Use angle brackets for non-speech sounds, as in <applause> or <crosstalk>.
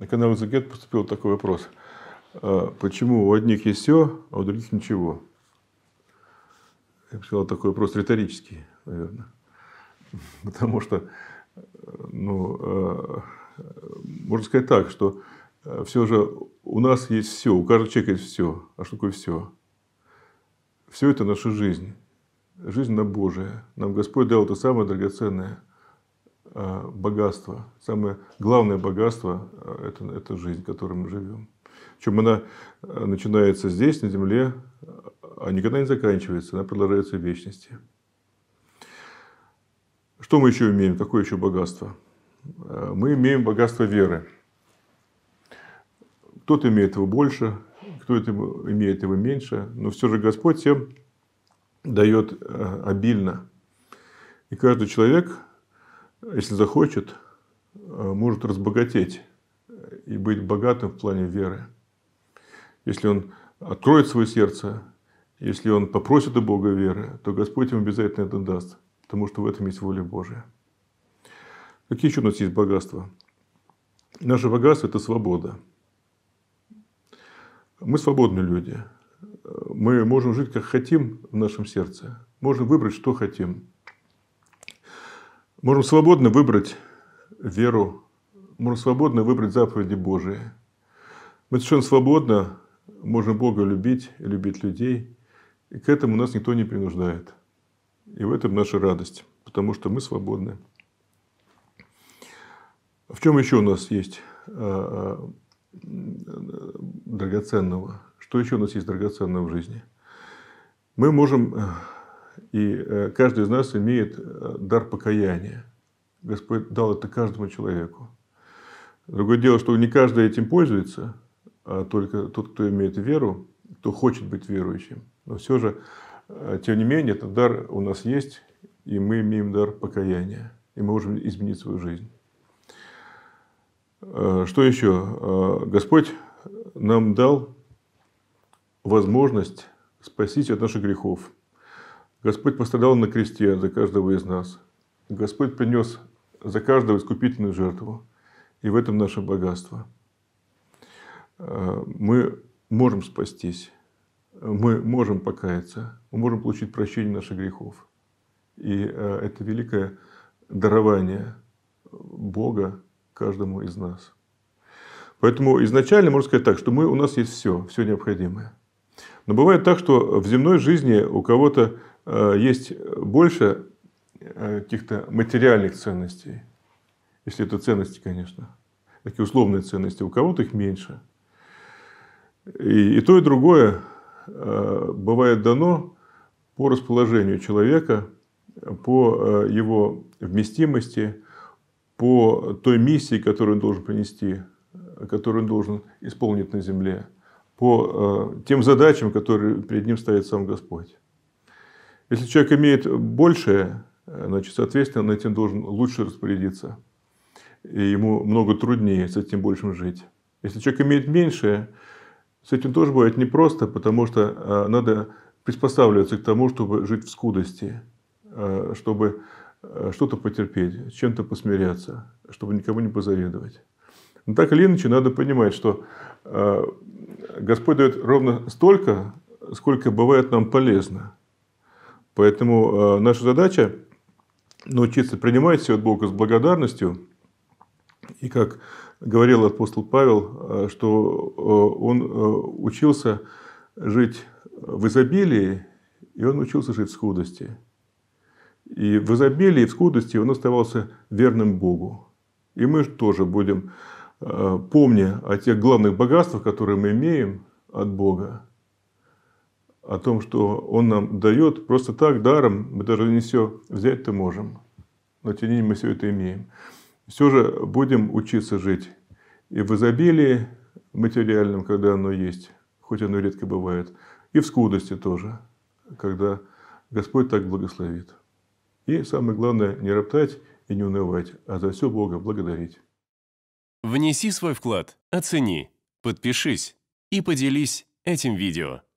На канал Узагет поступил такой вопрос. «Э, почему у одних есть все, а у других ничего? Я бы сказал, такой вопрос риторический, наверное. <laughs> Потому что, э, ну, э, можно сказать так, что все же у нас есть все, у каждого человека есть все. А что такое все? Все это наша жизнь. Жизнь на Божия. Нам Господь дал это самое драгоценное – Э, богатство, самое главное богатство э, это, – это жизнь, в которой мы живем. Причем она э, начинается здесь, на земле, а никогда не заканчивается, она продолжается в вечности. Что мы еще имеем? Какое еще богатство? Мы имеем богатство веры. Кто-то имеет его больше, кто-то имеет его меньше, но все же Господь всем дает обильно. И каждый человек если захочет, э, может разбогатеть и быть богатым в плане веры. Если он откроет свое сердце, если он попросит у Бога веры, то Господь ему обязательно это даст, потому что в этом есть воля Божия. Какие еще у нас есть богатства? Наше богатство – это свобода. Мы свободные люди. Э, мы можем жить, как хотим в нашем сердце. Можем выбрать, что хотим. Можем свободно выбрать веру, можем свободно выбрать заповеди Божии. Мы совершенно свободно можем Бога любить и любить людей, и к этому нас никто не принуждает. И в этом наша радость, потому что мы свободны. В чем еще у нас есть драгоценного? Что еще у нас есть драгоценного в жизни? Мы можем и э, каждый из нас имеет э, дар покаяния. Господь дал это каждому человеку. Другое дело, что не каждый этим пользуется, а только тот, кто имеет веру, кто хочет быть верующим. Но все же, э, тем не менее, этот дар у нас есть, и мы имеем дар покаяния, и мы можем изменить свою жизнь. Что еще? Господь нам дал возможность спастись от наших грехов – Господь пострадал на кресте за каждого из нас. Господь принес за каждого искупительную жертву. И в этом наше богатство. А, мы можем спастись. Мы можем покаяться. Мы можем получить прощение наших грехов. И а, это великое дарование Бога каждому из нас. Поэтому изначально можно сказать так, что мы, у нас есть все, все необходимое. Но бывает так, что в земной жизни у кого-то Э, есть больше э, каких-то материальных ценностей, если это ценности, конечно, такие условные ценности, у кого-то их меньше. И, и то, и другое э, бывает дано по расположению человека, по его вместимости, по той миссии, которую он должен принести, которую он должен исполнить на земле, по тем задачам, которые перед ним ставит сам Господь. Если человек имеет больше, значит, соответственно, он этим должен лучше распорядиться. И ему много труднее с этим большим жить. Если человек имеет меньше, с этим тоже бывает непросто, потому что а, надо приспосабливаться к тому, чтобы жить в скудости, а, чтобы а, что-то потерпеть, чем-то посмиряться, чтобы никому не позавидовать. Но так или иначе, надо понимать, что Господь дает ровно столько, сколько бывает нам полезно. Поэтому э, наша задача научиться принимать все от Бога с благодарностью. И как говорил апостол Павел, э, что э, он учился жить в изобилии, и он учился жить в скудости. И в изобилии, и в скудости он оставался верным Богу. И мы тоже будем, помня о тех главных богатствах, которые мы имеем от Бога, о том, что Он нам дает, просто так, даром, мы даже не все взять-то можем. Но тем не менее мы все это имеем. Все же будем учиться жить и в изобилии материальном, когда оно есть, хоть оно редко бывает, и в скудости тоже, когда Господь так благословит. И самое главное, не роптать и не унывать, а за все Бога благодарить. Внеси свой вклад, оцени, подпишись и поделись этим видео.